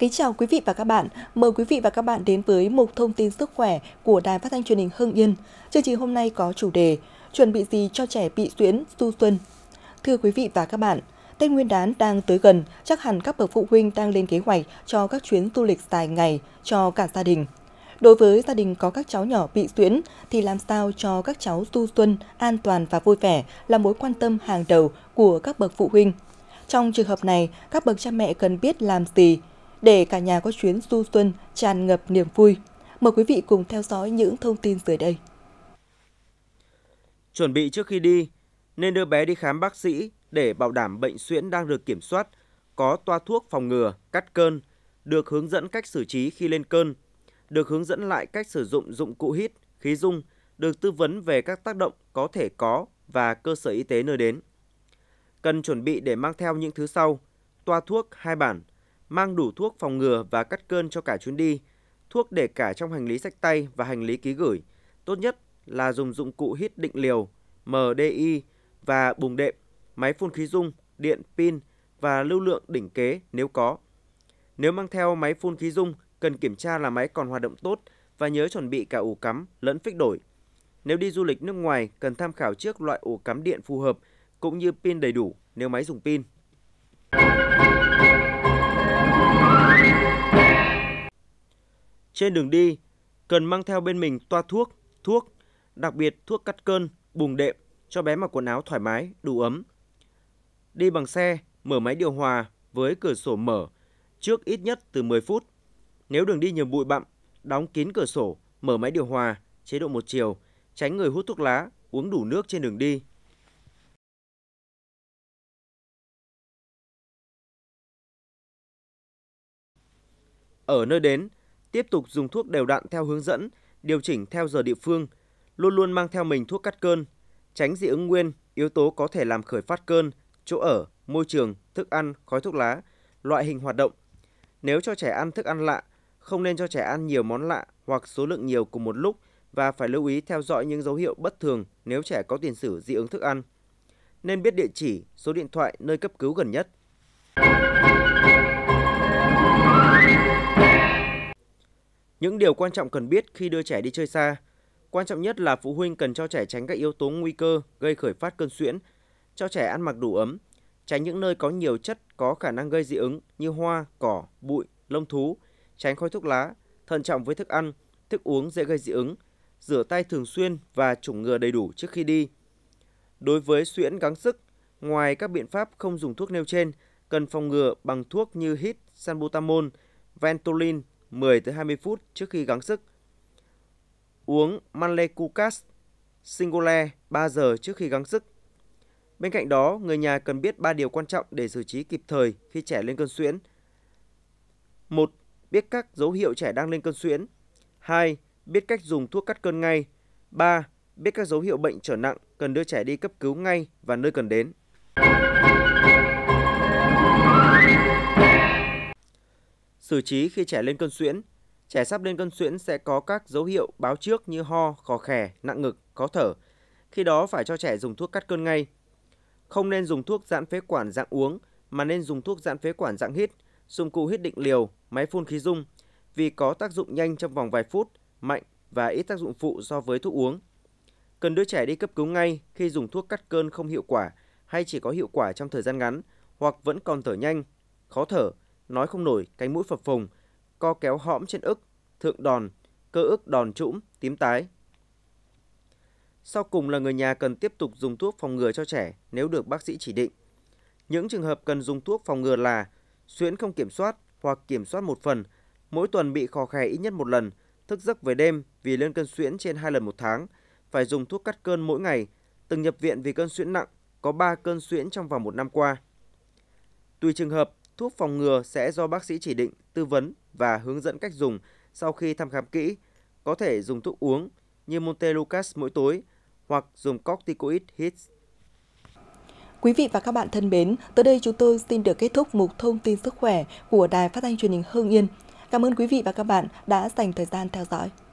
Kính chào quý vị và các bạn. Mời quý vị và các bạn đến với mục thông tin sức khỏe của Đài Phát thanh Truyền hình Hưng Yên. Chương trình hôm nay có chủ đề Chuẩn bị gì cho trẻ bị suyễn du xuân. Thưa quý vị và các bạn, Tết Nguyên đán đang tới gần, chắc hẳn các bậc phụ huynh đang lên kế hoạch cho các chuyến du lịch dài ngày cho cả gia đình. Đối với gia đình có các cháu nhỏ bị suyễn thì làm sao cho các cháu du xuân an toàn và vui vẻ là mối quan tâm hàng đầu của các bậc phụ huynh. Trong trường hợp này, các bậc cha mẹ cần biết làm gì để cả nhà có chuyến du xuân tràn ngập niềm vui. Mời quý vị cùng theo dõi những thông tin dưới đây. Chuẩn bị trước khi đi, nên đưa bé đi khám bác sĩ để bảo đảm bệnh suyễn đang được kiểm soát, có toa thuốc phòng ngừa, cắt cơn, được hướng dẫn cách xử trí khi lên cơn, được hướng dẫn lại cách sử dụng dụng cụ hít, khí dung, được tư vấn về các tác động có thể có và cơ sở y tế nơi đến. Cần chuẩn bị để mang theo những thứ sau: toa thuốc hai bản, mang đủ thuốc phòng ngừa và cắt cơn cho cả chuyến đi, thuốc để cả trong hành lý sách tay và hành lý ký gửi. Tốt nhất là dùng dụng cụ hít định liều, MDI và bùng đệm, máy phun khí dung, điện, pin và lưu lượng đỉnh kế nếu có. Nếu mang theo máy phun khí dung, cần kiểm tra là máy còn hoạt động tốt và nhớ chuẩn bị cả ủ cắm lẫn phích đổi. Nếu đi du lịch nước ngoài, cần tham khảo trước loại ủ cắm điện phù hợp cũng như pin đầy đủ nếu máy dùng pin. Trên đường đi, cần mang theo bên mình toa thuốc, thuốc, đặc biệt thuốc cắt cơn, bùng đệm cho bé mặc quần áo thoải mái, đủ ấm. Đi bằng xe, mở máy điều hòa với cửa sổ mở trước ít nhất từ 10 phút. Nếu đường đi nhiều bụi bặm, đóng kín cửa sổ, mở máy điều hòa, chế độ một chiều, tránh người hút thuốc lá, uống đủ nước trên đường đi. Ở nơi đến, tiếp tục dùng thuốc đều đặn theo hướng dẫn, điều chỉnh theo giờ địa phương, luôn luôn mang theo mình thuốc cắt cơn, tránh dị ứng nguyên, yếu tố có thể làm khởi phát cơn, chỗ ở, môi trường, thức ăn, khói thuốc lá, loại hình hoạt động. Nếu cho trẻ ăn thức ăn lạ, không nên cho trẻ ăn nhiều món lạ hoặc số lượng nhiều cùng một lúc và phải lưu ý theo dõi những dấu hiệu bất thường nếu trẻ có tiền sử dị ứng thức ăn. Nên biết địa chỉ, số điện thoại nơi cấp cứu gần nhất. Những điều quan trọng cần biết khi đưa trẻ đi chơi xa. Quan trọng nhất là phụ huynh cần cho trẻ tránh các yếu tố nguy cơ gây khởi phát cơn suyễn, cho trẻ ăn mặc đủ ấm, tránh những nơi có nhiều chất có khả năng gây dị ứng như hoa, cỏ, bụi, lông thú, tránh khói thuốc lá, thận trọng với thức ăn, thức uống dễ gây dị ứng, rửa tay thường xuyên và chủng ngừa đầy đủ trước khi đi. Đối với suyễn gắng sức, ngoài các biện pháp không dùng thuốc nêu trên, cần phòng ngừa bằng thuốc như hít, sanbutamol, ventolin, 10 tới 20 phút trước khi gắng sức. Uống Malecucas Singole 3 giờ trước khi gắng sức. Bên cạnh đó, người nhà cần biết 3 điều quan trọng để xử trí kịp thời khi trẻ lên cơn suyễn. 1. Biết các dấu hiệu trẻ đang lên cơn suyễn. 2. Biết cách dùng thuốc cắt cơn ngay. 3. Biết các dấu hiệu bệnh trở nặng cần đưa trẻ đi cấp cứu ngay và nơi cần đến. Xử trí khi trẻ lên cơn suyễn. Trẻ sắp lên cơn suyễn sẽ có các dấu hiệu báo trước như ho, khò khè, nặng ngực, khó thở. Khi đó phải cho trẻ dùng thuốc cắt cơn ngay. Không nên dùng thuốc giãn phế quản dạng uống mà nên dùng thuốc giãn phế quản dạng hít, dụng cụ hít định liều, máy phun khí dung vì có tác dụng nhanh trong vòng vài phút, mạnh và ít tác dụng phụ so với thuốc uống. Cần đưa trẻ đi cấp cứu ngay khi dùng thuốc cắt cơn không hiệu quả hay chỉ có hiệu quả trong thời gian ngắn hoặc vẫn còn thở nhanh, khó thở nói không nổi, cánh mũi phập phồng, co kéo hõm trên ức, thượng đòn, cơ ức đòn trũng, tím tái. Sau cùng là người nhà cần tiếp tục dùng thuốc phòng ngừa cho trẻ nếu được bác sĩ chỉ định. Những trường hợp cần dùng thuốc phòng ngừa là suyễn không kiểm soát hoặc kiểm soát một phần, mỗi tuần bị khò khè ít nhất một lần, thức giấc về đêm vì lên cân suyễn trên hai lần một tháng, phải dùng thuốc cắt cơn mỗi ngày, từng nhập viện vì cơn suyễn nặng, có 3 cơn suyễn trong vòng một năm qua. Tùy trường hợp, thuốc phòng ngừa sẽ do bác sĩ chỉ định, tư vấn và hướng dẫn cách dùng sau khi thăm khám kỹ. Có thể dùng thuốc uống như Montelukast mỗi tối hoặc dùng corticoid HIT. Quý vị và các bạn thân mến, tới đây chúng tôi xin được kết thúc mục thông tin sức khỏe của Đài Phát thanh truyền hình Hương Yên. Cảm ơn quý vị và các bạn đã dành thời gian theo dõi.